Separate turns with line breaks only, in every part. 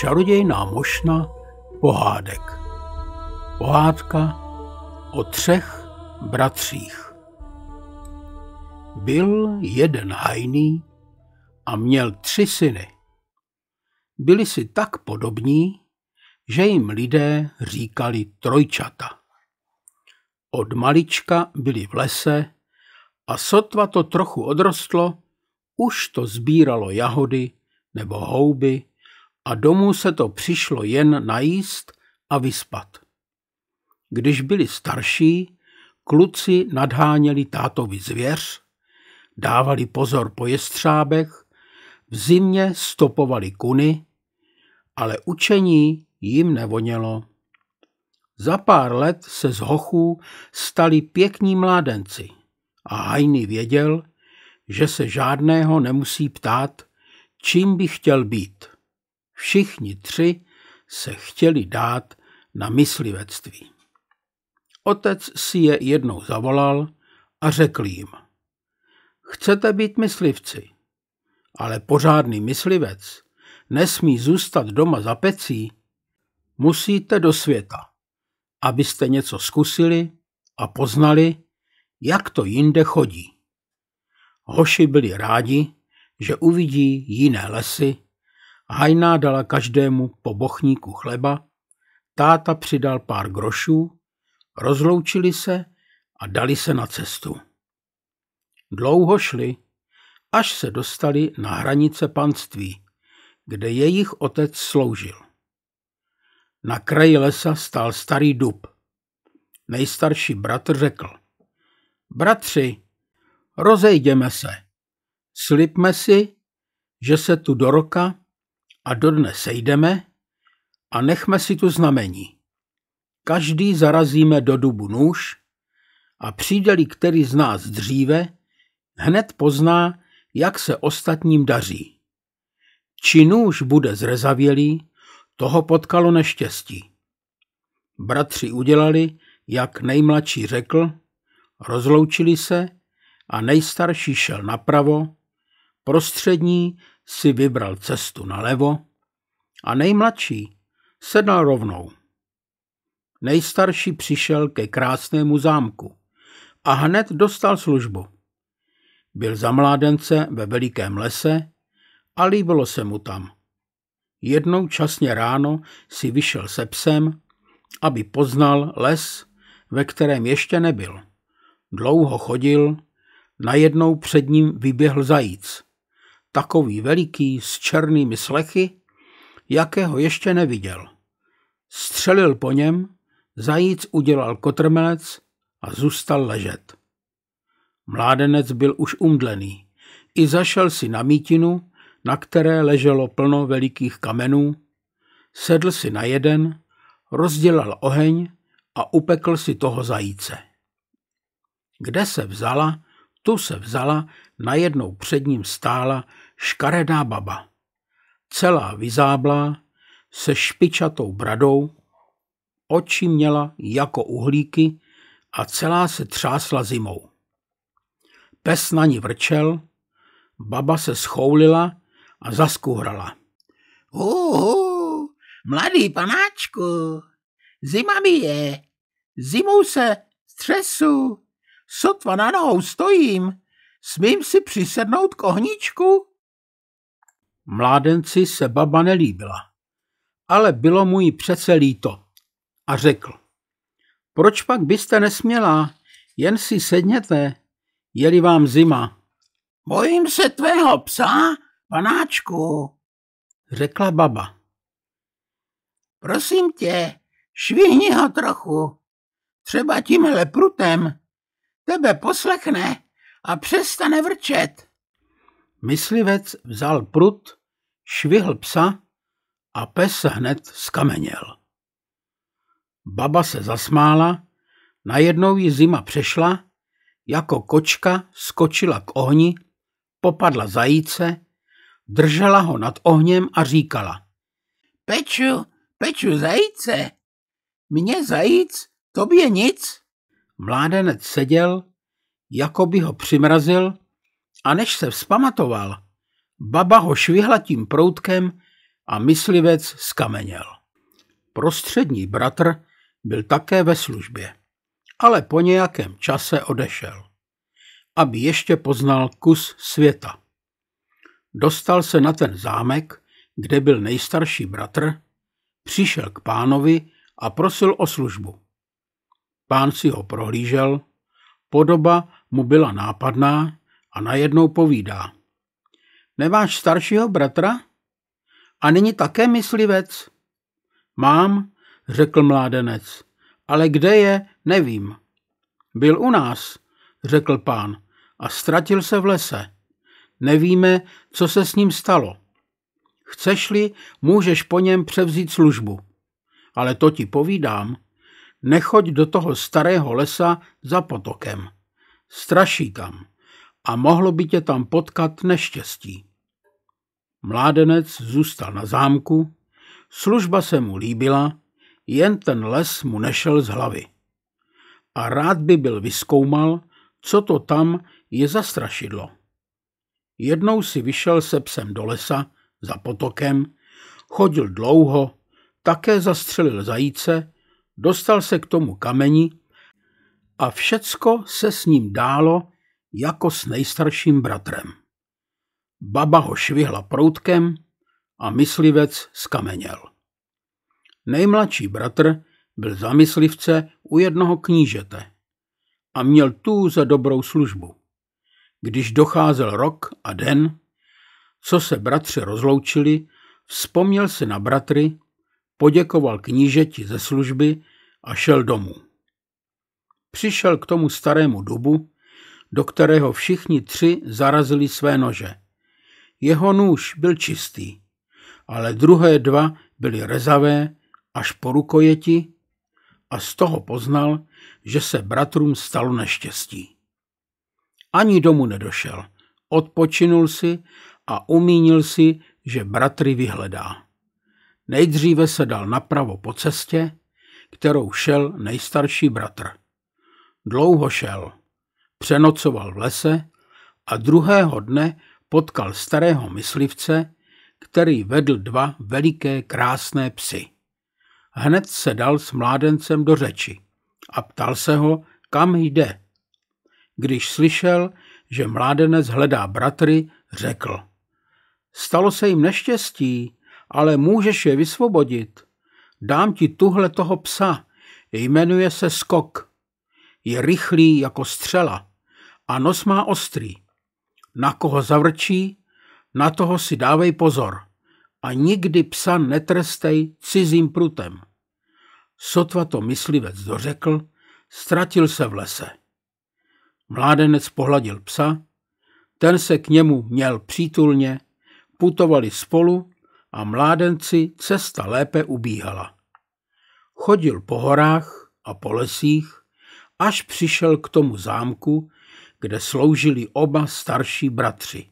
Čarodějná mošna pohádek. Pohádka o třech bratřích. Byl jeden hajný a měl tři syny. Byli si tak podobní, že jim lidé říkali trojčata. Od malička byli v lese a sotva to trochu odrostlo, už to sbíralo jahody nebo houby a domů se to přišlo jen najíst a vyspat. Když byli starší, kluci nadháněli tátovi zvěř, dávali pozor po jestřábech, v zimě stopovali kuny, ale učení jim nevonělo. Za pár let se z hochů stali pěkní mládenci a Hajny věděl, že se žádného nemusí ptát, čím by chtěl být. Všichni tři se chtěli dát na myslivectví. Otec si je jednou zavolal a řekl jim, chcete být myslivci, ale pořádný myslivec nesmí zůstat doma za pecí, musíte do světa, abyste něco zkusili a poznali, jak to jinde chodí. Hoši byli rádi, že uvidí jiné lesy Hajná dala každému po bochníku chleba, táta přidal pár grošů, rozloučili se a dali se na cestu. Dlouho šli, až se dostali na hranice panství, kde jejich otec sloužil. Na kraji lesa stál starý dub. Nejstarší bratr řekl, bratři, rozejděme se, slibme si, že se tu do roka a dodnes sejdeme a nechme si tu znamení. Každý zarazíme do dubu nůž a přijde který z nás dříve, hned pozná, jak se ostatním daří. Či nůž bude zrezavělý, toho potkalo neštěstí. Bratři udělali, jak nejmladší řekl, rozloučili se a nejstarší šel napravo, prostřední si vybral cestu nalevo a nejmladší sedl rovnou. Nejstarší přišel ke krásnému zámku a hned dostal službu. Byl za mládence ve velikém lese a líbilo se mu tam. Jednou časně ráno si vyšel se psem, aby poznal les, ve kterém ještě nebyl. Dlouho chodil, najednou před ním vyběhl zajíc takový veliký, s černými slechy, jakého ještě neviděl. Střelil po něm, zajíc udělal kotrmelec a zůstal ležet. Mládenec byl už umdlený. I zašel si na mítinu, na které leželo plno velikých kamenů, sedl si na jeden, rozdělal oheň a upekl si toho zajíce. Kde se vzala tu se vzala, najednou před ním stála škaredá baba. Celá vyzáblá, se špičatou bradou, oči měla jako uhlíky a celá se třásla zimou. Pes na ní vrčel, baba se schoulila a zaskuhrala. Uhu, mladý panáčku, zima mi je, zimou se střesu, Sotva na nohou stojím. Smím si přisednout k ohníčku? Mládenci se baba nelíbila, ale bylo mu jí přece líto a řekl. Proč pak byste nesměla? Jen si sedněte, jeli vám zima. Bojím se tvého psa, panáčku, řekla baba. Prosím tě, švihni ho trochu, třeba tímhle prutem tebe poslechne a přestane vrčet. Myslivec vzal prut, švihl psa a pes hned skameněl. Baba se zasmála, najednou ji zima přešla, jako kočka skočila k ohni, popadla zajíce, držela ho nad ohněm a říkala. Peču, peču zajíce, mně zajíc, tobě nic. Mládenec seděl, jako by ho přimrazil, a než se vzpamatoval, baba ho švihla tím proutkem a myslivec skameněl. Prostřední bratr byl také ve službě, ale po nějakém čase odešel, aby ještě poznal kus světa. Dostal se na ten zámek, kde byl nejstarší bratr, přišel k pánovi a prosil o službu. Pán si ho prohlížel, podoba mu byla nápadná a najednou povídá. Neváš staršího bratra? A není také myslivec? Mám, řekl mládenec, ale kde je, nevím. Byl u nás, řekl pán, a ztratil se v lese. Nevíme, co se s ním stalo. Chceš-li, můžeš po něm převzít službu. Ale to ti povídám, nechoď do toho starého lesa za potokem. Straší tam a mohlo by tě tam potkat neštěstí. Mládenec zůstal na zámku, služba se mu líbila, jen ten les mu nešel z hlavy. A rád by byl vyskoumal, co to tam je za strašidlo. Jednou si vyšel se psem do lesa, za potokem, chodil dlouho, také zastřelil zajíce dostal se k tomu kameni a všecko se s ním dálo jako s nejstarším bratrem. Baba ho švihla proutkem a myslivec skameněl. Nejmladší bratr byl za myslivce u jednoho knížete a měl tu za dobrou službu. Když docházel rok a den, co se bratři rozloučili, vzpomněl se na bratry poděkoval knížeti ze služby a šel domů. Přišel k tomu starému dubu, do kterého všichni tři zarazili své nože. Jeho nůž byl čistý, ale druhé dva byly rezavé až po rukojeti a z toho poznal, že se bratrům stalo neštěstí. Ani domů nedošel, odpočinul si a umínil si, že bratry vyhledá. Nejdříve se dal napravo po cestě, kterou šel nejstarší bratr. Dlouho šel, přenocoval v lese a druhého dne potkal starého myslivce, který vedl dva veliké krásné psy. Hned se dal s mládencem do řeči a ptal se ho, kam jde. Když slyšel, že mládenec hledá bratry, řekl. Stalo se jim neštěstí, ale můžeš je vysvobodit. Dám ti tuhle toho psa, jmenuje se Skok. Je rychlý jako střela a nos má ostrý. Na koho zavrčí, na toho si dávej pozor a nikdy psa netrestej cizím prutem. Sotva to myslivec dořekl, ztratil se v lese. Mládenec pohladil psa, ten se k němu měl přítulně, putovali spolu a mládenci cesta lépe ubíhala. Chodil po horách a po lesích, až přišel k tomu zámku, kde sloužili oba starší bratři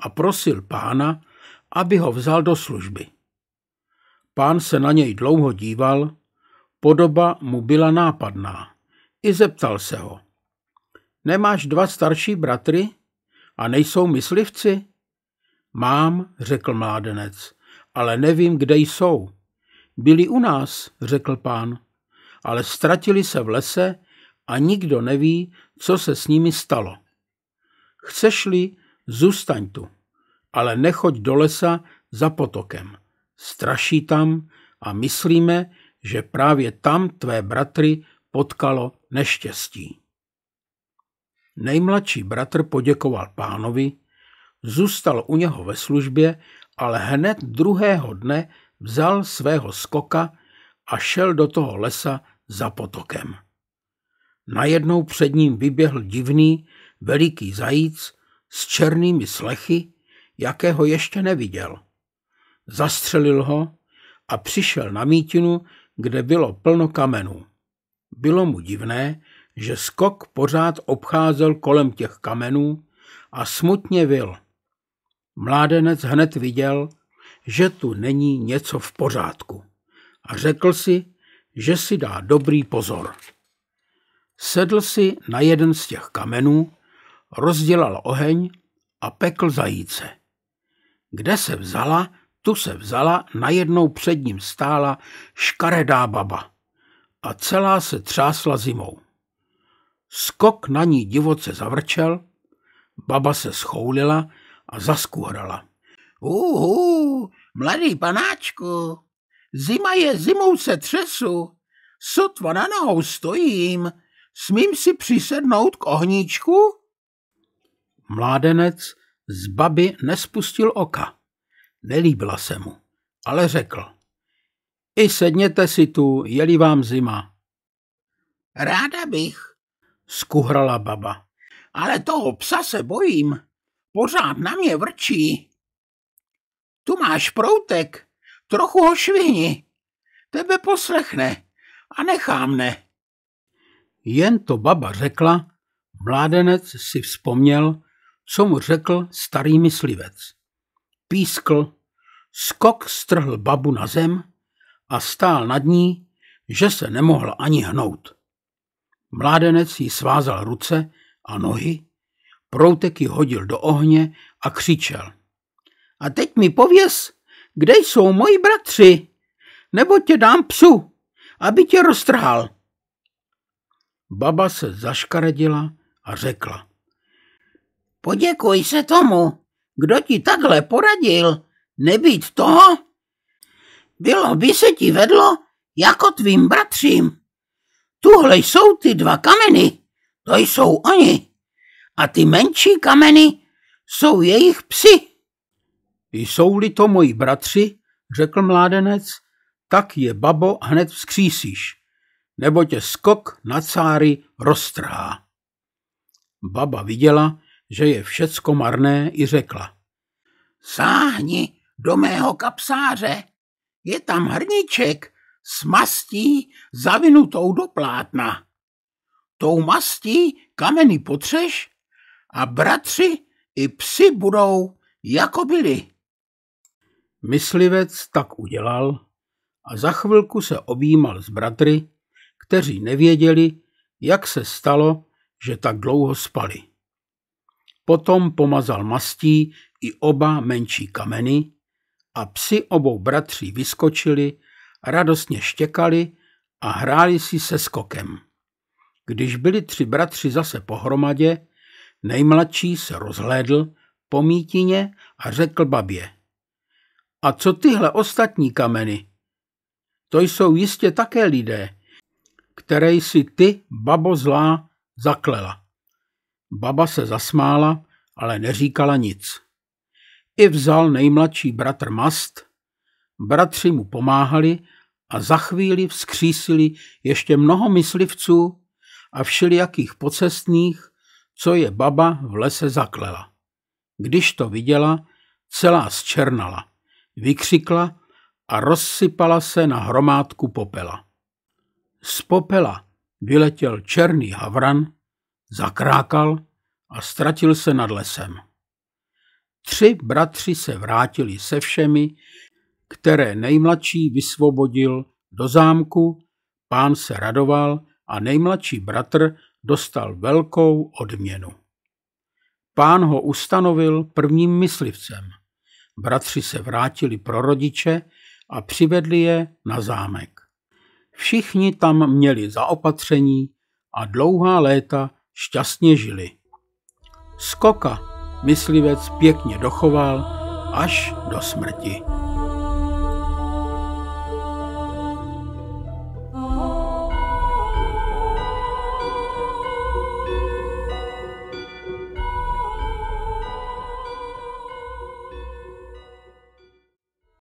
a prosil pána, aby ho vzal do služby. Pán se na něj dlouho díval, podoba mu byla nápadná. I zeptal se ho. Nemáš dva starší bratry a nejsou myslivci? Mám, řekl mládenec, ale nevím, kde jsou. Byli u nás, řekl pán, ale ztratili se v lese a nikdo neví, co se s nimi stalo. Chceš-li, zůstaň tu, ale nechoď do lesa za potokem. Straší tam a myslíme, že právě tam tvé bratry potkalo neštěstí. Nejmladší bratr poděkoval pánovi, zůstal u něho ve službě ale hned druhého dne vzal svého skoka a šel do toho lesa za potokem. Najednou před ním vyběhl divný, veliký zajíc s černými slechy, jakého ještě neviděl. Zastřelil ho a přišel na mítinu, kde bylo plno kamenů. Bylo mu divné, že skok pořád obcházel kolem těch kamenů a smutně vil – Mládenec hned viděl, že tu není něco v pořádku a řekl si, že si dá dobrý pozor. Sedl si na jeden z těch kamenů, rozdělal oheň a pekl zajíce. Kde se vzala, tu se vzala, najednou před ním stála škaredá baba a celá se třásla zimou. Skok na ní divoce zavrčel, baba se schoulila, a zaskuhrala. Uhu, mladý panáčku, zima je zimou se třesu, sotva na nohou stojím, smím si přisednout k ohníčku? Mládenec z baby nespustil oka. Nelíbila se mu, ale řekl. I sedněte si tu, jeli vám zima. Ráda bych, skuhrala baba, ale toho psa se bojím. Pořád na mě vrčí. Tu máš proutek, trochu ho švihni. Tebe poslechne a nechá mne. Jen to baba řekla, mládenec si vzpomněl, co mu řekl starý myslivec. Pískl, skok strhl babu na zem a stál nad ní, že se nemohl ani hnout. Mládenec jí svázal ruce a nohy Prouteky hodil do ohně a křičel. A teď mi pověz, kde jsou moji bratři, nebo tě dám psu, aby tě roztrhal. Baba se zaškaredila a řekla. Poděkuj se tomu, kdo ti takhle poradil, nebýt toho, bylo by se ti vedlo jako tvým bratřím. Tuhle jsou ty dva kameny, to jsou oni a ty menší kameny jsou jejich psi. Jsou-li to moji bratři, řekl mládenec, tak je babo hned vzkřísíš, nebo tě skok na cáry roztrhá. Baba viděla, že je všecko marné i řekla. Sáhni do mého kapsáře, je tam hrniček s mastí zavinutou do plátna. Tou mastí kameny potřeš a bratři i psi budou, jako byli. Myslivec tak udělal a za chvilku se objímal s bratry, kteří nevěděli, jak se stalo, že tak dlouho spali. Potom pomazal mastí i oba menší kameny a psi obou bratří vyskočili, radostně štěkali a hráli si se skokem. Když byli tři bratři zase pohromadě, Nejmladší se rozhlédl po mítině a řekl babě. A co tyhle ostatní kameny? To jsou jistě také lidé, které si ty, babo zlá, zaklela. Baba se zasmála, ale neříkala nic. I vzal nejmladší bratr mast, bratři mu pomáhali a za chvíli vzkřísili ještě mnoho myslivců a všelijakých pocestných, co je baba v lese zaklela. Když to viděla, celá zčernala, vykřikla a rozsypala se na hromádku popela. Z popela vyletěl černý havran, zakrákal a ztratil se nad lesem. Tři bratři se vrátili se všemi, které nejmladší vysvobodil do zámku, pán se radoval a nejmladší bratr dostal velkou odměnu. Pán ho ustanovil prvním myslivcem. Bratři se vrátili pro rodiče a přivedli je na zámek. Všichni tam měli zaopatření a dlouhá léta šťastně žili. Skoka myslivec pěkně dochoval až do smrti.